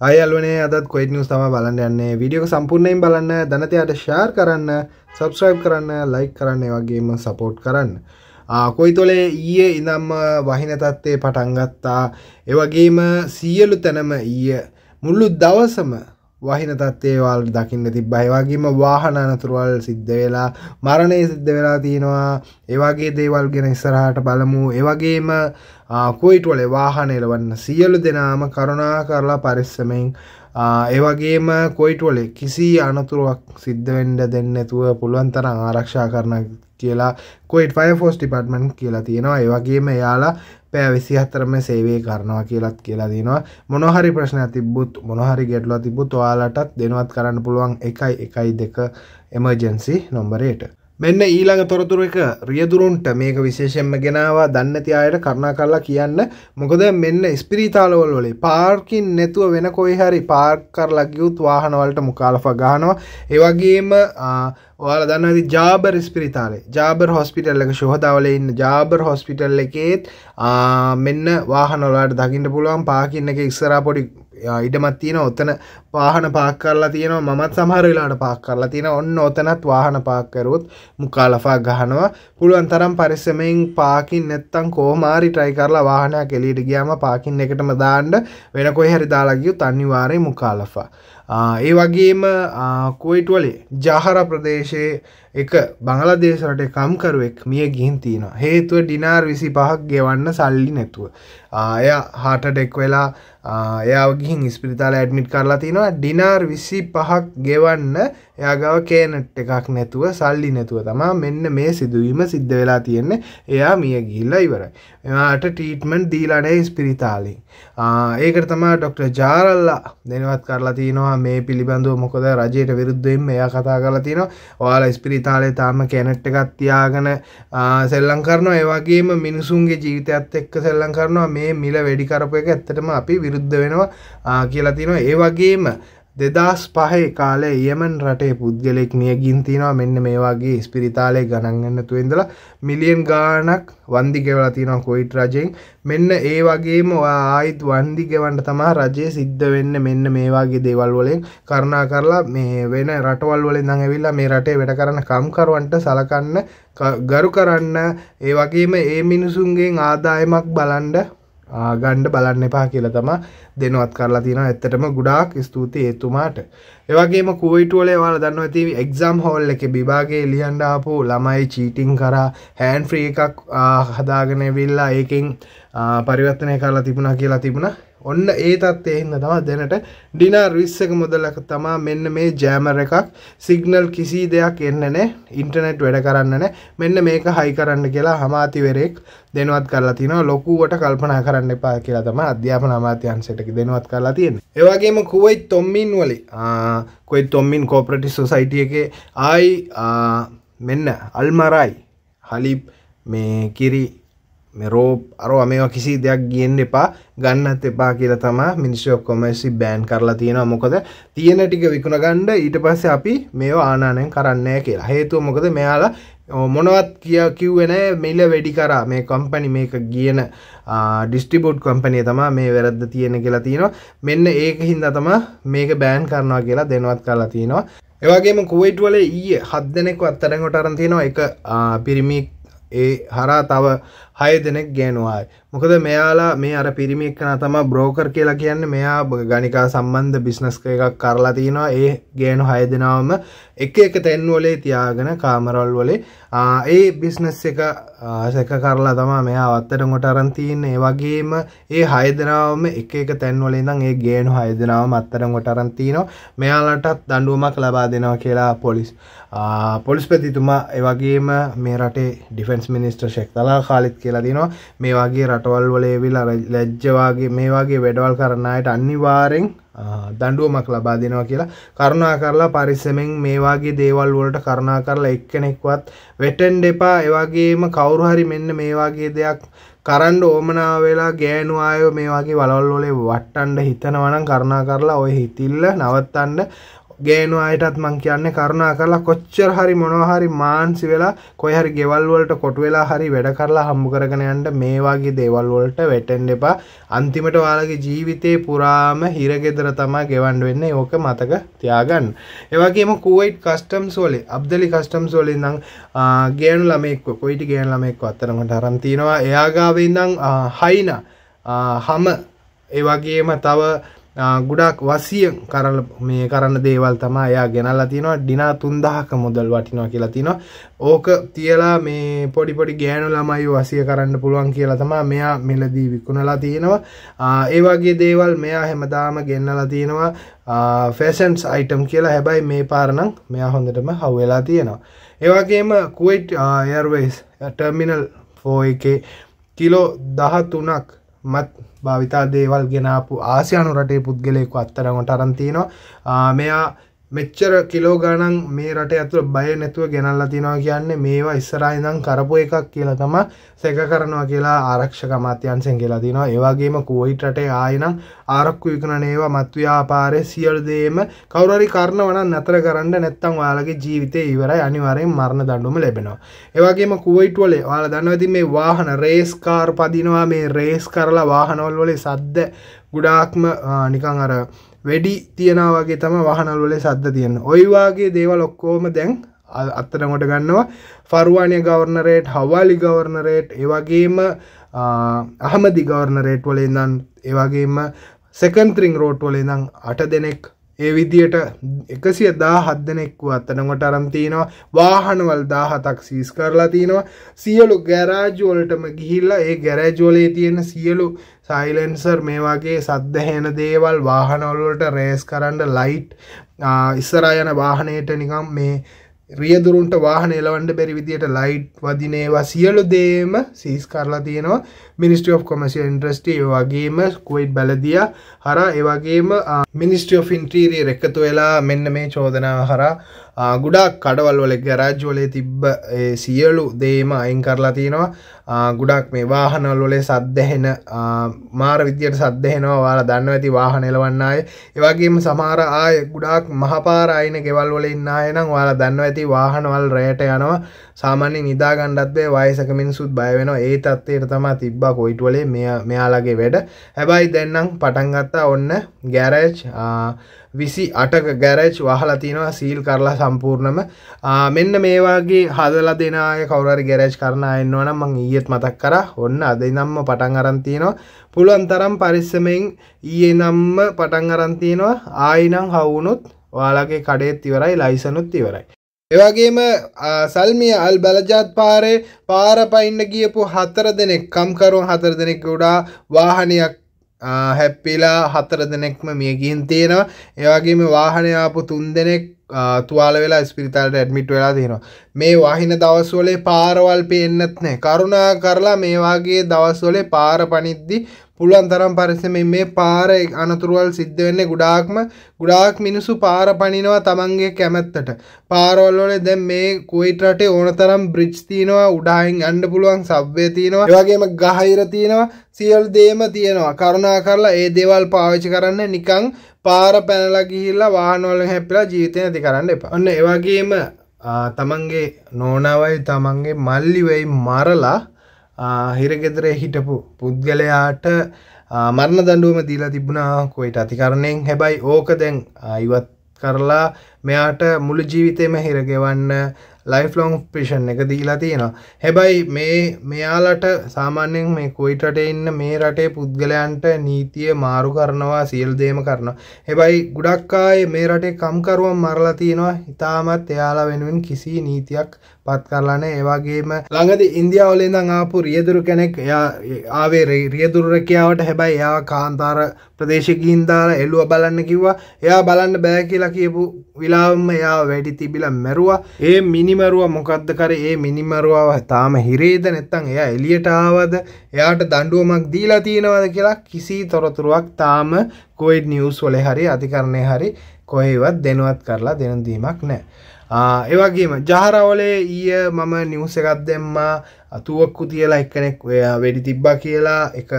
අයල්වන අදත් කොයිට නිස් තම බලන්න යන්නේ විඩියෝ සම්පූර්ණයෙන් බලන්න ධනතයට ශාර් කරන්න සබස්්‍රයිබ් කරන්න ලයික් කරන්න වගේම සපෝට් කරන්න. කොයි තොලේ ඊයේ ඉනම් වහිනතත්වේ පටන්ගත්තා එවගේම සියලු තැනම ඊය මුල්ලු දවසම වහින තත්වේවල් දකින්න තිබ ඒවාගේම වාහන අනතුරුවල් සිද්ධ වෙලා මරණය සිද්ධ වෙලා තියෙනවා ඒවාගේ දේවල් ගෙන ඉස්සරහට බලමු ඒවගේම කොයිටවල වාහන එලවන්න සියලු දෙනාම කරුණා කරලා පරිස්සමෙන් ඒවගේම කොයිටවල කිසි අනතුරුවක් සිද්ධවෙන්ඩ දෙන්නතුව පුළුවන් තරම් ආරක්ෂා කරන කියලා කොයිට ෆෝස් ටිපර්ටමන් කියලා තියෙනවා ඒවගේම යාලා පැෑ විසිහත්තරම සේවේ කරනවා කියලත් කියලා දනවා මොනොහරි ප්‍රශ්න තිබුත් මොනොහරි ගෙටලවා තිබුත් ඔයාලටත් දෙනවත් කරන්න පුළුවන් එකයි එකයි දෙක එමර්ජන්සි නොම්බරේට මෙන්න ඊළඟ තොරතුර එක රියදුරුන්ට මේක විශේෂෙන්ම ගෙනවා දන්නති අයට කරුණා කරලා කියන්න මොකද මෙන්න ස්පිරිතාලවල් වලේ පාර්කින් නැතුව වෙන කොයි හරි පාර්ක් කරලා ගියොත් වාහනවලට මුඛාලෆා ගහනවා ඒ වගේම ඔයාලා දන්නවද ජාබර් ස්පිරිතාලේ ජාබර් හොස්පිටල් එක ශෝහදාවලේ ඉන්න ජාබර් හොස්පිටල් එකේත් මෙන්න වාහනවලට දකින්න පුළුවන් පාර්කින් එකේ ඉස්සරහා පොඩි ඉඩමත් තියෙන ඔතන වාහන පාක් කරලා තියෙනවා මමත් සමහර වෙලාට පාක් කරලා තියෙන ඔන්න ඔතනත් වාහන පාක් කරුවොත් මුකාලෆා ගහනවා පුළුවන් තරම් පරිස්සමෙන් පාකින් නැත්තම් කොහොමාරි try කරලා වාහනයක් එළියට ගියාම පාකින් එකටම දාන්න වෙන කොහේ හරි දාලා ගියොත් අනිවාර්යෙන් මුකාලෆා ඒ වගේම කුවයිට් වලේ ජහර ප්‍රදේශයේ එක බංලදේශරට කම්කරුවෙක් මිය ගිහින් තියෙනවා හේතුව ඩිනාර් විසි පහක් ගෙවන්න සල්ලි නැතුව ආය හටටෙක් වෙලා එයාගින් ස්පිරිතාල ඇඩමිට් කරලා තිනවා ඩිනාර් විසි පහක් ගෙවන්න එයාගව කේනට් එකක් නැතුව සල්ලි නැතුව තමා මෙන්න මේ සිදුවීම සිද්ධ වෙලා තියෙන්නේ එයා මිය ගිල්ල ඉවරයි එයාට ටීටමන්් දීලනේ ස්පිරිතාලි ඒකට තමා ඩොක්ට ජාරල්ලා දෙනවත් කරලා තිනවා මේ පිළිබඳව මොකද රජයට විරුද්ධෙන් එයා කතා කරලා තිනවා ඔයාලා ස්පිරි ඉතාලේ තාම කැනට් එකත් තියාගෙන සෙල්ලම් කරනවා ඒ වගේම මිනිසුන්ගේ ජීවිතයත් එක්ක සෙල්ලම් කරනවා මේ මිල වැඩි කරපු එක ඇත්තටම අපි විරුද්ධ වෙනවා කියලා තියෙනවා ඒ වගේම දෙදස් පහේ කාලේ යමන් රටේ පුද්ගලෙක් මිය ගින්තිනවා මෙන්න මේවාගේ ස්පිරිතාලය ගණන්ගන්න තුවෙන්දලා මිලියන් ගානක් වන්දි ගෙවලා තියෙනවා කොයිට් රජයෙන් මෙන්න ඒ වගේම ආයිත් වන්දි ගෙවන්ට තමා රජය සිද්ධ වෙන්න මෙන්න මේවාගේ දේවල් වලින් කරුණා කරලා මේ වෙන රටවල් වලින් නම් ඇවිල්ලා මේ රටේ වැඩ කරන කම්කරුවන්ට සලකන්න ගරු කරන්න ඒ වගේම ඒ මිනිසුන්ගෙන් ආදායමක් බලන්ඩ ගණ්ඩ බලන්න එපා කියලා තම දෙනවත් කරලා තියෙනවා ඇත්තටම ගොඩාක් ස්තුති ඒතුමාට. ඒ වගේම කුවයිට් වල ඔයාලා දන්නවා ඇති එක්සම් හෝල් එකේ විභාගේ ලියන්න ආපු ළමයි චීටින් කරා හෑන්ඩ් ෆ්‍රී එකක් හදාගෙන ඇවිල්ලා ඒකෙන් පරිවර්තනය කරලා තිබුණා කියලා තිබුණා. ඔන්න ඒ තත්ත්වය හින්දා තමයි දැනට ඩිනාර් 20ක මොදලක තමා මෙන්න මේ ජෑමර් එකක් සිග්නල් කිසි දෙයක් එන්නේ නැහැ ඉන්ටර්නෙට් වැඩ කරන්නේ නැහැ මෙන්න මේක හයි කරන්න කියලා අමාතිවරයෙක් දෙනවත් කරලා තිනවා ලොකුවට කල්පනා කරන්න එපා කියලා තමයි අධ්‍යාපන අමාත්‍යාංශයට දෙනවත් කරලා තියෙන්නේ. ඒ වගේම කුවයිත් තොම්මින් වල කුවයිත් තොම්මින් කෝපරටිව් සොසයිටි එකේ ආයි මෙන්න අල්මරයි හලිබ් මේ කිරි මෙරෝ අරෝ මේවා කිසි දෙයක් ගෙන් එපා ගන්නත් එපා කියලා තමා මිනිස්ට්‍රි ඔෆ් කොමර්සි බෑන් කරලා තියෙනවා මොකද තියෙන ටික විකුණ ගන්න ඊට පස්සේ අපි මේවා ආනායනය කරන්නේ කියලා හේතුව මොකද මෙයාලා මොනවත් කිය කිව්වේ නැහැ මිල වැඩි කරා මේ කම්පැනි මේක කියන ඩිස්ට්‍රිබියුට් කම්පැනි තමයි මේ වැරද්ද තියෙන කියලා තියෙනවා මෙන්න ඒක හින්දා තමයි මේක බෑන් කරනවා කියලා දෙනවත් කරලා තියෙනවා ඒ වගේම කුවයිට් වල ඊයේ හත් දෙනෙක්ව අත්අඩංගුවට අරන් තියෙනවා එක පිරිමි ඒ හරා තව හය දෙනෙක් ගේනවා මොකද මෙයාලා මේ අර පිරිමි එක්කන තම බ්‍රෝකර් කියලා කියන්න මෙයා ගනිකා සම්බන්ධ බිස්නස්ක එකක් කරලා තියෙනවා ඒ ගේනු හය දෙනාවම එක එක තැන්වලේ තියාගෙන කාමරල් වලේ ඒ බිස්නස් එක සැක කරලා තමා මෙයා අත්තට ගොට අරන් තියන්න ඒ වගේම ඒ හය දෙනාවම එක එක තැන්වලේ දම් ඒ ගේනු හය දෙනාවම අත්තට ගොට අරන් තියනවා මෙයාලටත් දඩුවමක් ලබා දෙනවා කියලා පොලිස් පොලිස්පතිතුමා එවගේම මේ රටේ ඩිෆෙන්ස් මිනිස්ටර් ශෙක්තලා කාලිත් කිය කියලා දෙනවා මේ වගේ රටවල් වල එවිලා ලැජ්ජවාගේ මේ වගේ වැඩවල් කරන අයට අනිවාර්යෙන් දඬුවමක් ලබා දෙනවා කියලා කරුණා කරලා පරිස්සමෙන් මේ වගේ දේවල් වලට කරුණා කරලා එක්කෙනෙක්වත් වෙටෙන්න එපා ඒ වගේම කවුරු හරි මෙන්න මේ වගේ දෙයක් කරන්න ඕමනාව වෙලා ගෑනු ආයෝ මේ වගේ වලවල් වල වට්ටන්න හිතනවා නම් කරුණා කරලා ওই හිතිල්ල නවත්තන්න ගේන අයටත් මං කියන්නේ කරුණා කරලා කොච්චර හරි මොනවහරි මාන්සි වෙලා කොයිහරි ගෙවල් වලට කොටු වෙලා හරි වැඩ කරලා හම්බ කරගෙන යන්න මේ වගේ දේවල් වලට වැටෙන්න එපා. අන්තිමට ඔයාලගේ ජීවිතේ පුරාම හිරගෙදර තමයි ගෙවන්න වෙන්නේ. ඕක මතක තියාගන්න. ඒ වගේම කුවයිට් කස්ටම්ස් වල අබ්දලි කස්ටම්ස් වල ඉඳන් ගේන ළමෙක් කොයිටි ගේන ළමෙක් අතරමට අරන් තිනවා. එයා ගාවේ ඉඳන් හයිනා හම ඒ වගේම තව ගුඩක් වසිය කරල මේ කරන්න දේවල් තමා එයා ගෙනල්ලා තිනවා ඩිනා තුන්දහක මුදල් වටිනවා කියලා තිනවා ඕක තියලා මේ පොඩි පොඩි ගෑනු ළමයි වසිය කරන්න පුළුවන් කියලා තමා මෙයා මෙලදී විකුණලා තියෙනවා ඒ වගේ දේවල් මෙයා හැමදාම ගෙන්නලා තියෙනවා ෆැෂන්ස් අයිටම් කියලා හැබැයි මේ පාරනම් මෙයා හොඳටම හවවෙලා තියෙනවා ඒ වගේම කුවයිට් එයර්වේස් ටර්මිනල් ෆෝ එකේ කිලෝ දහ තුනක් මත් භාවිතා දේවල් ගෙනාපු ආසියානු රටේ පුද්ගලයෙකු අත්තරමට අරන්තිනවා මෙයා මෙච්චර කිලෝ ගණන් මේ රට ඇතුළ බය නැතුව ගෙනල්ලා තිනවා කියන්නේ මේවා ඉස්සරහිඳන් කරපු එකක් කියලා තම සැක කරනවා කියලා ආරක්ෂක අමාත්‍යංශයෙන් කියලා තිනවා ඒ වගේම කුවයිට් රටේ ආයෙනම් ආරක්කු විකුණන ඒවා මත් ව්‍යාපාරයේ සියලු දේම කවුරු හරි කරනවා නම් නතර කරන්න නැත්නම් ඔයාලගේ ජීවිතේ ඉවරයි අනිවාර්යෙන් මරණ දඬුවම ලැබෙනවා ඒ වගේම කුවයිට් වල ඔයාලා දන්නවා ඉතින් මේ වාහන රේස් කාර් පදිනවා මේ රේස් කරලා වාහනවල වල සද්ද ගොඩාක්ම නිකන් අර වැඩි තියෙනවාගේ තම වහනල්වල සද්ද තියන්න ඔයිවාගේ දේවල් ඔක්කෝම දැන් අත්තනකොට ගන්නවා ෆර්වානය ගවර්නරේට් හවාලි ගවර්නරේට් ඒවගේම අහමදි ගවර්නරේට් වලේ දන් ඒවගේම සෙකන්ත්‍රිං රෝට් වලේ දං අට දෙනෙක් ඒ විදියට එකසිය දා හදදනෙක්කු අත්තනකොට අරම් තියෙනවා වාහනවල් දාහතක් සීස් කරලා තියෙනවා සියලු ගැරාජෝලටම ගිහිල්ලා ඒ ගැරෑජෝලේ තියෙන සියලු සයිලන්සර් මේ වගේ සද්දහෙන දේවල් වාහනවල්ලට රේස් කරන්න ලයිට් ඉස්සරා යන වාහනයට නිකම් මේ රියදුරුන්ට වාහන එලවන්ඩ බැරි විදියට ලයිට් වදිනේවා සියලු දේම සීස් කරලා තියෙනවා මිනිස්ටි of කොමසිල් ඉන්ට්‍රස්ටි වගේම කුවයිට් බැලදිය හර ඒවගේම මිනිස්ටි of ඉන්ට්‍රීරිය එකතු වෙලා මෙන්න මේ චෝදනාව හරා ගුඩක් කඩවල්වල ගරාජ්වලේ තිබ්බ සියලු දේම අයින් කරලා තියෙනවා ගුඩක් මේ වාහනවලොලේ සද්දහෙන මාර විද්‍යයට සද්දහෙනවා වාලා දන්න ඇති වාහනෙලවන්නය ඒවගේම සමහර ආය ගුඩක් මහපාරයින ගෙවල්වල ඉන්න අයනම් වාලා දන්න ඇති වාහනවල් රෑට යනවා සාමාන්‍ය නිදාගණ්ඩත්වේ වයසක මිනිසුත් බයවෙන ඒ තත්වයට තමා තිබ්බා කොයිටවලේ මෙයාලගේ වැඩ හැබයි දෙන්නම් පටන්ගත්තා ඔන්න ගැරේජ් විසි අටක ගැරච් වහලා තිනවා සීල් කරලා සම්පූර්ණම මෙන්න මේවාගේ හදලා දෙනාය කවරරි ගැරච් කරන අයන්නවනම් මං ඊයත් මතක් කර ඔන්න අද නම්ම පටන් අරන්තියනවා පුළුවන් තරම් පරිස්සමෙන් ඊයේ නම්ම පටන් අරන්තියනවා ආයිනං හවුනුත් ඔයාලගේ කඩේත් ඉවරයි ලයිසනුත් ඉවරයි එවගේම සල්මිය අල් බලජාත් පාරේ පාර පයින්න ගියපු හතර දෙනෙක් කම්කරුවන් හතර දෙනෙක් ගොඩා වාහනයක් හැප්පිලා හතර දෙනෙක්ම මියගින් තියෙනවා ඒවාගේ මේ වාහනයාපු තුන් දෙනෙක් තුවාල වෙලා ස්පිරිතාලට ඇඩමිට් වෙලා තියෙනවා මේ වහින දවස්වලේ පාරවල් පේන්නත් නෑ කරුණා කරලා මේවාගේ දවස්වලේ පාර පනිද්දි පුළුවන් තරම් පරිස්සමෙන් මේ පාර අනතුරුවල් සිද්ධ වෙන්නේ ගොඩාක්ම ගොඩාක් මිනිස්සු පාර පනිනවා තමන්ගේ කැමැත්තට. පාරවල් වල දැන් මේ කුවේට් රටේ ඕනතරම් බ්‍රිජ් තියෙනවා උඩහින් යන්න පුළුවන් සබ්වේ තියෙනවා. ඒ වගේම ගහයිර තියෙනවා. සියලු දේම තියෙනවා. කරුණා කරලා ඒ දේවල් පාවිච්චි කරන්න නිකන් පාර පැනලා ගිහිල්ලා වාහන වලින් හැප්පිලා ජීවිතේ නැති කරන්න එපා. ඔන්න ඒ වගේම තමන්ගේ නෝනාවයි තමන්ගේ මල්ලිවයි මරලා හිරගෙදරේ හිටපු පුද්ගලයාට මරණ දඩුවම දීලා තිබුණා කොයිට අතිකරණයෙන් හැබයි ඕක දැන් අයිවත් කරලා මෙයාට මුළු ජීවිතයම හිරගෙවන්න ලයිෆ් ලොං පිෂන් එක දීලා තියෙනවා හැබැයි මේ මෙයාලට සාමාන්‍යයෙන් මේ කොයිටට ඉන්න මේ රටේ පුද්ගලයන්ට නීතිය මාරු කරනවා සියල් දේම කරනවා හැබැයි ගුඩක්කාය මේ රටේ කම්කරුවන් මරලා තියෙනවා ඉතාමත් එයාලා වෙනුවෙන් කිසි නීතියක් පත් කරලාන ඒවාගේම ළඟද ඉන්දියාවලෙන්දං ආපු රියදුරු කෙනෙක් එයා ආවේ රියදුරකියාවට හැබැයි එයා කාන්තාර ප්‍රදේශකින්දාලා එල්ලුව බලන්න කිව්වා එයා බලන්න බෑ කියලා කියපු විල වෙලාවම එයා වැටි තිබිලා මැරුවා ඒ මිනිමරුවා මොකද්ද කරේ ඒ මිනිමරුවාව තාම හිරේද නැත්නම් එයා එළියට ආවද එයාට දඬුවමක් දීලා තියෙනවද කියලා කිසි තොරතුරුවක් තාම කොයිඩ් නිවුස් වල හරි අධිකරණය හරි කොහෙවත් දෙනවත් කරලා දෙන දීමක් නැහැ ඒවගේම ජහරවලේ ඊය මම නිවස එකක් දෙම්මා අතුවක්කු තියලා එකනෙක් වැඩි තිබ්බා කියලා එක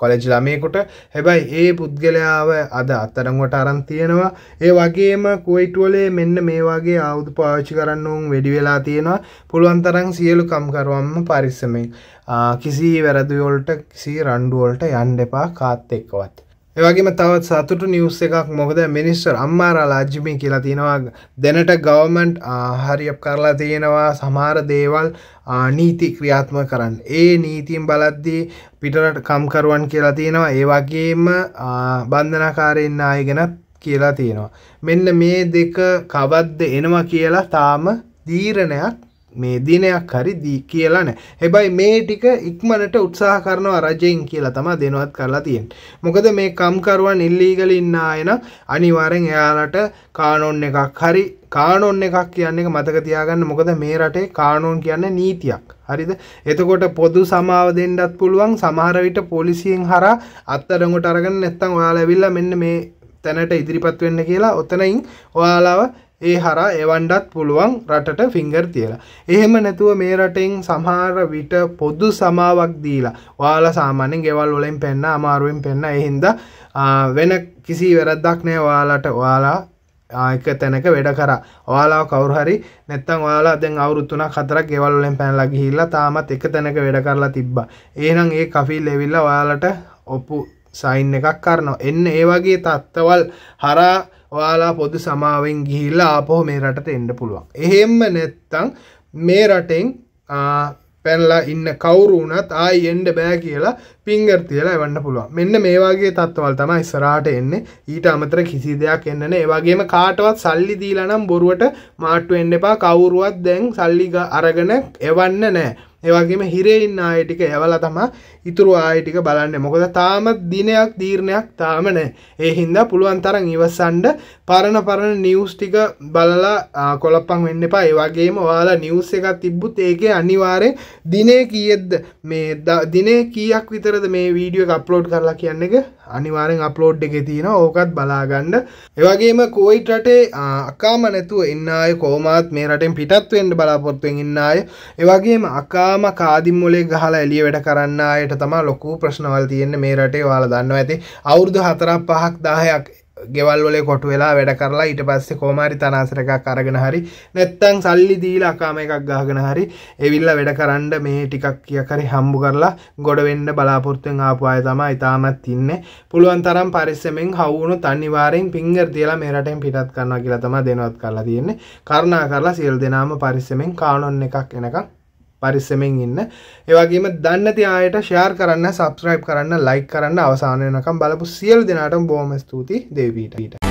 කොලෙජ් ළමයකුට හැබැයි ඒ පුද්ගලයාව අද අත්තරංවට අරන් තියෙනවා ඒ වගේම කුවයිටුවලේ මෙන්න මේ වගේ අවුදු පාච්චි කරන්න ඔවුන් වැඩි වෙලා තියෙනවා පුළුවන් තරං සියලු කම්කරුවම්ම පරිස්සමෙන් කිසි වැරදිවොල්ට කිසි රණ්ඩුවොල්ට යන්ඩ එපා කාත් එක්කවත් ඒවගේම තවත් සතුටු නිවස් එකක් මොකද මිනිස්ටර් අම්මාරා රාජ්‍යමි කියලා තියෙනවා දැනට ගවමන්ට් හරිප් කරලා තියෙනවා සමහර දේවල් නීති ක්‍රියාත්ම කරන්න ඒ නීතියෙන් බලද්දී පිටරට කම්කරුවන් කියලා තියෙනවා ඒවගේම බන්ධනකාරයන්න අයගෙනත් කියලා තියෙනවා මෙන්න මේ දෙක කවද්ද එනවා කියලා තාම දීරණයක් මේ දිනයක් හරි දී කියලා නෑ. හැබැයි මේ ටික ඉක්මනට උත්සාහ කරනවා රජෙන් කියලා තමයි දෙනවත් කරලා තියෙන්නේ. මොකද මේ කම්කරුවන් ඉල්ලීගල් ඉන්න අය නම් අනිවාර්යෙන් එයාලට කානෝන් එකක් හරි කානෝන් එකක් කියන්නේ මතක තියාගන්න මොකද මේ රටේ කානෝන් කියන්නේ නීතියක්. හරිද? එතකොට පොදු සමාව දෙන්නත් පුළුවන් සමහර විට පොලිසියෙන් හරහා අත්අඩංගුවට අරගෙන නැත්නම් ඔයාලා ඇවිල්ලා මෙන්න මේ තැනට ඉදිරිපත් වෙන්න කියලා ඔතනින් ඔයාලාව ඒ හරා එවන්ඩත් පුළුවන් රටට ෆිංගර් තියලා. එහෙම නැතුව මේ රටෙන් සමහර විට පොදු සමාවක් දීලා වාල සාමානෙන් ගෙවල් වලෙන් පෙන්න්න අමාරුවෙන් පෙන්න්න එහින්ද වෙන කිසි වැරද්දක් නෑ වාලට වාලා ආයක තැනක වැඩ කර ඔයාලා කවරු හරි නැත්තම් ඔයාලා දැන් අවුරුත්තුන කතරක් ගෙවල් වලින් පැනලා ගිහිල්ලා තාමත් එක තැනක වැඩ කරලා තිබ්බා. එහෙනම් ඒ කෆිල් ඇවිල්ලා ඔයාලට ඔප්පු සයින් එකක් කරනවා එන්න ඒ වගේ තත්ත්වවල් හරා ඔයාලා පොදු සමාවෙන් ගිහිල්ලා ආපහු මේ රටට එන්න පුළුවන්. එහෙම නැත්තම් මේ රටෙන් පැනලා ඉන්න කවුරු වුණත් ආයි එන්න බෑ කියලා පිංගර් තියලා එවන්න පුළුවන්. මෙන්න මේ වගේ තත්ත්වවල තමයි ඉස්සරහට එන්නේ. ඊට අමතර කිසි දෙයක් එන්නේ නැහැ. ඒ වගේම කාටවත් සල්ලි දීලා නම් බොරුවට මාට්ටු වෙන්න එපා. කවුරුවත් දැන් සල්ලි අරගෙන එවන්න නැහැ. ඒවගේම හිරෙඉන්න ආයටික ඇවල තම ඉතුරු ආයටික බලන්න මොකද තාමත් දිනයක් දීර්ණයක් තාම නෑ ඒ හින්දා පුළුවන් තරන් ඉවසන්ඩ පරණ පරණ නිවස් ටික බලලා කොළපං වෙන්න එපා ඒවගේම ඔයාලා නිවස් එකක් තිබ්බුත් ඒකේ අනිවාරෙන් දිනේ කියෙද්ද මේ දිනේ කියක් විතරද මේ වීඩියෝ අප්ලෝඩ් කරලා කියන්න එක අනිවාරෙන් අප්ලෝඩ් එක තියෙන ඕකත් බලාගන්න ඒවගේම කෝයිට රටේ අකාම නැතුව ඉන්න අය කෝමාත් මේ රටෙන් පිටත්වෙන්ට බලාපොත්තුවෙන් ඉන්න අය ඒවගේම අකා ඉතාම කාදිම් මොලේ ගහලා එළිය වැඩ කරන්න අයට තමා ලොකු ප්‍රශ්නවල් තියෙන්නේ මේ රටේ ඔයාලා දන්නවා ඇති අවුරුදු 4ක් 5ක් 10ක් ගෙවල් වලේ කොට වෙලා වැඩ කරලා ඊට පස්සේ කොමාරි තනාසර එකක් අරගෙන හරි නැත්තම් සල්ලි දීලා අකාම එකක් ගහගෙන හරි එවිල්ලා වැඩ කරන්න මේ ටිකක් කියකරි හම්බු කරලා ගොඩ වෙන්න බලාපොරොත්තුෙන් ආපු අය තමයි ඉතාමත් ඉන්නේ පුළුවන් තරම් පරිස්සමෙන් හවුණු අනිවාර්යෙන් ෆින්ගර් තියලා මේ රටෙන් පිටත් කරනවා කියලා තමයි දෙනවත් කරලා තියෙන්නේ කරුණා කරලා සියලු දෙනාම පරිස්සමෙන් කානොන් එකක් එනකම් පරිස්සමෙන් ඉන්න ඒවගේම දන්නති අයට ශයාර් කරන්න සබස්ක්‍රයිබ් කරන්න ලයි කරන්න අවසානයනකම් බලපු සියල් දෙනාටම් බෝම ස්තුති දේවීටට